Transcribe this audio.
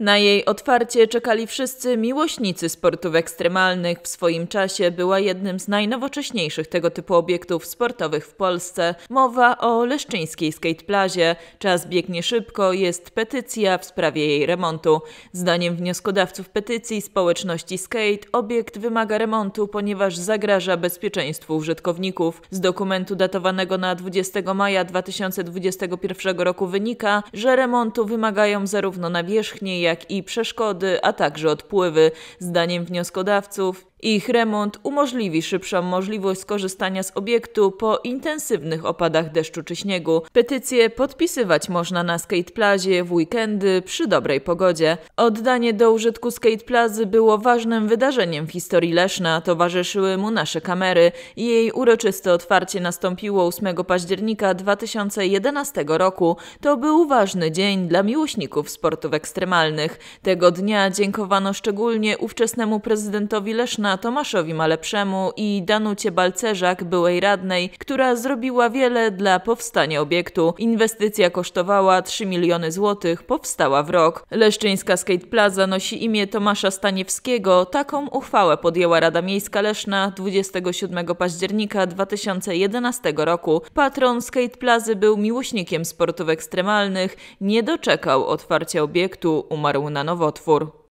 Na jej otwarcie czekali wszyscy miłośnicy sportów ekstremalnych. W swoim czasie była jednym z najnowocześniejszych tego typu obiektów sportowych w Polsce. Mowa o leszczyńskiej skateplazie. Czas biegnie szybko, jest petycja w sprawie jej remontu. Zdaniem wnioskodawców petycji społeczności skate obiekt wymaga remontu, ponieważ zagraża bezpieczeństwu użytkowników. Z dokumentu datowanego na 20 maja 2021 roku wynika, że remontu wymagają zarówno nawierzchnie, jak jak i przeszkody, a także odpływy. Zdaniem wnioskodawców ich remont umożliwi szybszą możliwość skorzystania z obiektu po intensywnych opadach deszczu czy śniegu. Petycje podpisywać można na skateplazie w weekendy przy dobrej pogodzie. Oddanie do użytku skateplazy było ważnym wydarzeniem w historii Leszna. Towarzyszyły mu nasze kamery. Jej uroczyste otwarcie nastąpiło 8 października 2011 roku. To był ważny dzień dla miłośników sportów ekstremalnych. Tego dnia dziękowano szczególnie ówczesnemu prezydentowi Leszna wdzięczna Tomaszowi Malepszemu i Danucie Balcerzak, byłej radnej, która zrobiła wiele dla powstania obiektu. Inwestycja kosztowała 3 miliony złotych, powstała w rok. Leszczyńska Skate Plaza nosi imię Tomasza Staniewskiego. Taką uchwałę podjęła Rada Miejska Leszna 27 października 2011 roku. Patron Skate Plazy był miłośnikiem sportów ekstremalnych, nie doczekał otwarcia obiektu, umarł na nowotwór.